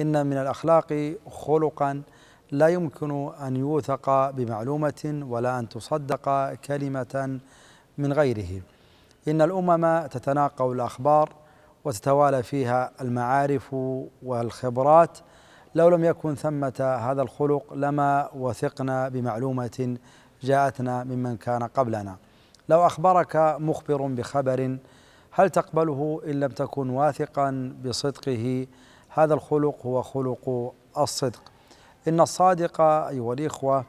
إن من الأخلاق خلقا لا يمكن أن يوثق بمعلومة ولا أن تصدق كلمة من غيره إن الأمم تتناقل الأخبار وتتوالى فيها المعارف والخبرات لو لم يكن ثمة هذا الخلق لما وثقنا بمعلومة جاءتنا ممن كان قبلنا لو أخبرك مخبر بخبر هل تقبله إن لم تكن واثقا بصدقه هذا الخلق هو خلق الصدق إن الصادق أيها الإخوة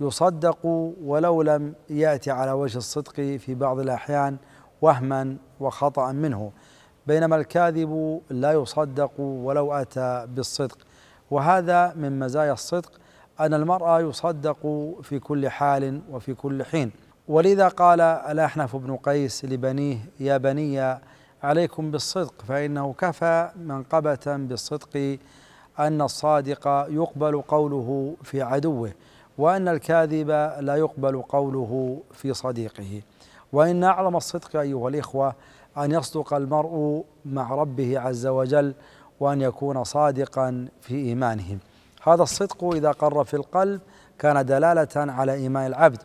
يصدق ولو لم يأتي على وجه الصدق في بعض الأحيان وهما وخطأ منه بينما الكاذب لا يصدق ولو أتى بالصدق وهذا من مزايا الصدق أن المرأة يصدق في كل حال وفي كل حين ولذا قال الأحنف بن قيس لبنيه يا بني عليكم بالصدق فإنه كفى منقبة بالصدق أن الصادق يقبل قوله في عدوه وأن الكاذب لا يقبل قوله في صديقه وإن أعلم الصدق أيها الإخوة أن يصدق المرء مع ربه عز وجل وأن يكون صادقا في إيمانه هذا الصدق إذا قر في القلب كان دلالة على إيمان العبد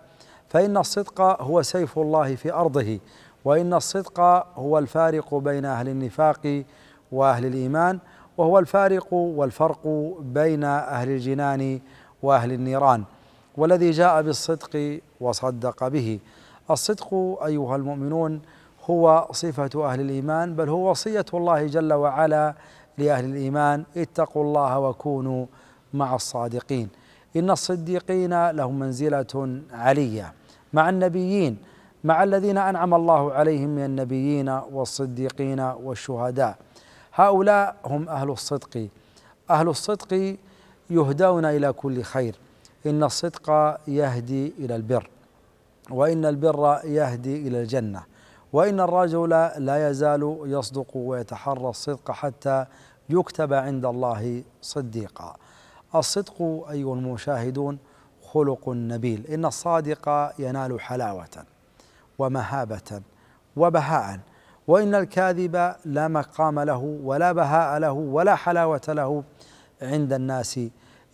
فإن الصدق هو سيف الله في أرضه وإن الصدق هو الفارق بين أهل النفاق وأهل الإيمان وهو الفارق والفرق بين أهل الجنان وأهل النيران والذي جاء بالصدق وصدق به الصدق أيها المؤمنون هو صفة أهل الإيمان بل هو وصية الله جل وعلا لأهل الإيمان اتقوا الله وكونوا مع الصادقين إن الصديقين لهم منزلة علية مع النبيين مع الذين انعم الله عليهم من النبيين والصديقين والشهداء هؤلاء هم اهل الصدق اهل الصدق يهدون الى كل خير ان الصدق يهدي الى البر وان البر يهدي الى الجنه وان الرجل لا يزال يصدق ويتحرى الصدق حتى يكتب عند الله صديقا الصدق ايها المشاهدون خلق نبيل ان الصادق ينال حلاوه ومهابة وبهاء وإن الكاذب لا مقام له ولا بهاء له ولا حلاوة له عند الناس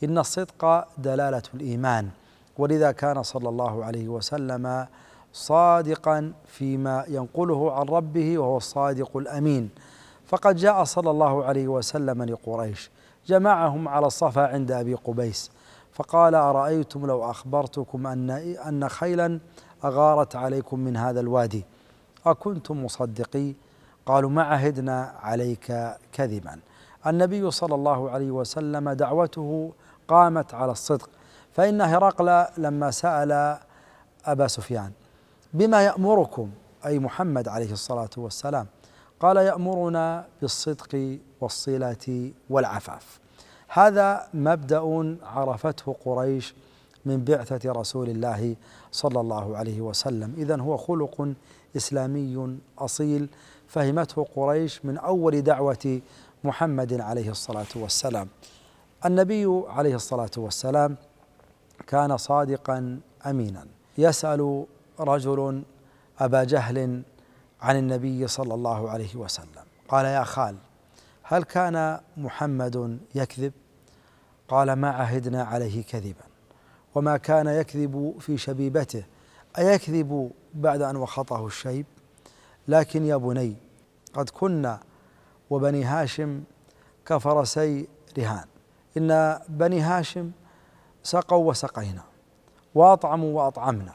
إن الصدق دلالة الإيمان ولذا كان صلى الله عليه وسلم صادقا فيما ينقله عن ربه وهو الصادق الامين فقد جاء صلى الله عليه وسلم لقريش جمعهم على الصفا عند ابي قبيس فقال أرأيتم لو أخبرتكم أن أن خيلا أغارت عليكم من هذا الوادي أكنتم مصدقي قالوا ما عهدنا عليك كذبا النبي صلى الله عليه وسلم دعوته قامت على الصدق فإن هرقل لما سأل أبا سفيان بما يأمركم أي محمد عليه الصلاة والسلام قال يأمرنا بالصدق والصلة والعفاف هذا مبدأ عرفته قريش من بعثة رسول الله صلى الله عليه وسلم إذا هو خلق إسلامي أصيل فهمته قريش من أول دعوة محمد عليه الصلاة والسلام النبي عليه الصلاة والسلام كان صادقا أمينا يسأل رجل أبا جهل عن النبي صلى الله عليه وسلم قال يا خال هل كان محمد يكذب قال ما عهدنا عليه كذبا وما كان يكذب في شبيبته أيكذب بعد أن وخطه الشيب لكن يا بني قد كنا وبني هاشم كفرسي رهان إن بني هاشم سقوا وسقينا وأطعموا وأطعمنا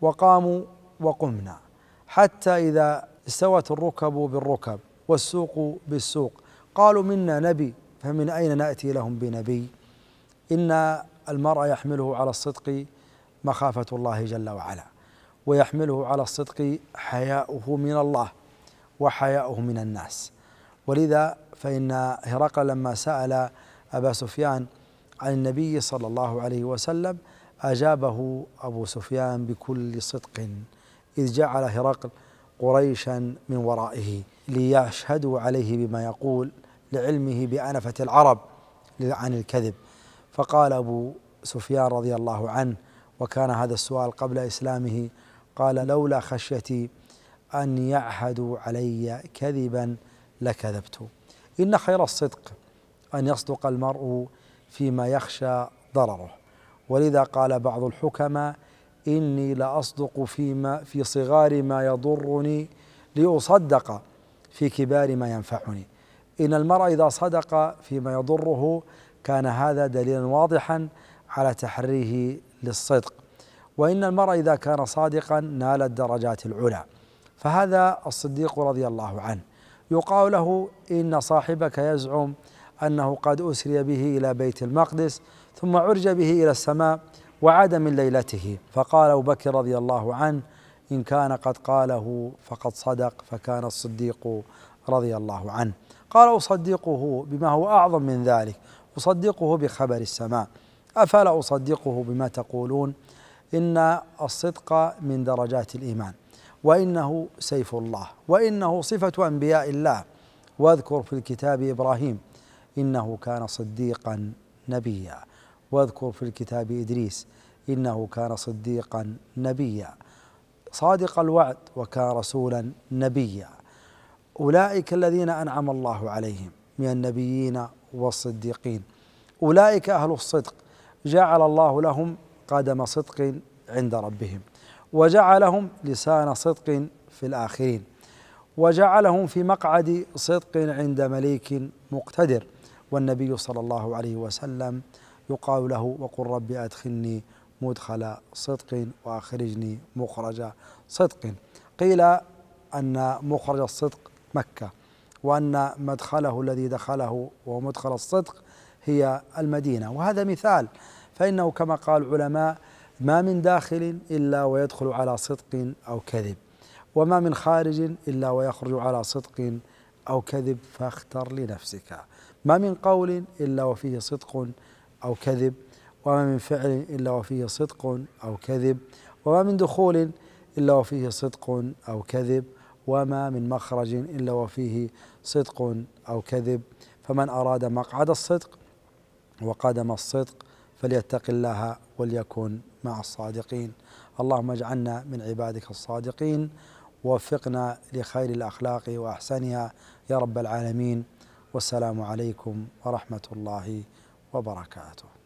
وقاموا وقمنا حتى إذا استوت الركب بالركب والسوق بالسوق قالوا منا نبي فمن أين نأتي لهم بنبي إن المرء يحمله على الصدق مخافة الله جل وعلا ويحمله على الصدق حياؤه من الله وحياؤه من الناس ولذا فإن هرقل لما سأل أبا سفيان عن النبي صلى الله عليه وسلم أجابه أبو سفيان بكل صدق إذ جعل هرقل قريشا من ورائه ليشهدوا عليه بما يقول لعلمه بأنفة العرب عن الكذب فقال أبو سفيان رضي الله عنه وكان هذا السؤال قبل إسلامه قال لولا خشيتي أن يعهدوا علي كذبا لكذبت إن خير الصدق أن يصدق المرء فيما يخشى ضرره ولذا قال بعض الحكماء إني لأصدق فيما في صغار ما يضرني لأصدق في كبار ما ينفعني إن المرء إذا صدق فيما يضره كان هذا دليلا واضحا على تحريه للصدق وإن المرء إذا كان صادقا نال الدرجات العلى فهذا الصديق رضي الله عنه يقال له إن صاحبك يزعم أنه قد أسري به إلى بيت المقدس ثم عرج به إلى السماء وعاد من ليلته فقال أبو بكر رضي الله عنه إن كان قد قاله فقد صدق فكان الصديق رضي الله عنه قال أصدقه بما هو أعظم من ذلك أصدقه بخبر السماء أفلا أصدقه بما تقولون إن الصدق من درجات الإيمان وإنه سيف الله وإنه صفة أنبياء الله واذكر في الكتاب إبراهيم إنه كان صديقا نبيا واذكر في الكتاب إدريس إنه كان صديقا نبيا صادق الوعد وكان رسولا نبيا اولئك الذين انعم الله عليهم من النبيين والصديقين اولئك اهل الصدق جعل الله لهم قدم صدق عند ربهم وجعلهم لسان صدق في الاخرين وجعلهم في مقعد صدق عند مليك مقتدر والنبي صلى الله عليه وسلم يقال له وقل رب ادخلني مدخل صدق وأخرجني مخرج صدق قيل أن مخرج الصدق مكة وأن مدخله الذي دخله وهو مدخل الصدق هي المدينة وهذا مثال فإنه كما قال العلماء ما من داخل إلا ويدخل على صدق أو كذب وما من خارج إلا ويخرج على صدق أو كذب فاختر لنفسك ما من قول إلا وفيه صدق أو كذب وما من فعل إلا وفيه صدق أو كذب وما من دخول إلا وفيه صدق أو كذب وما من مخرج إلا وفيه صدق أو كذب فمن أراد مقعد الصدق وقدم الصدق فليتق الله وليكن مع الصادقين اللهم اجعلنا من عبادك الصادقين ووفقنا لخير الأخلاق وأحسنها يا رب العالمين والسلام عليكم ورحمة الله وبركاته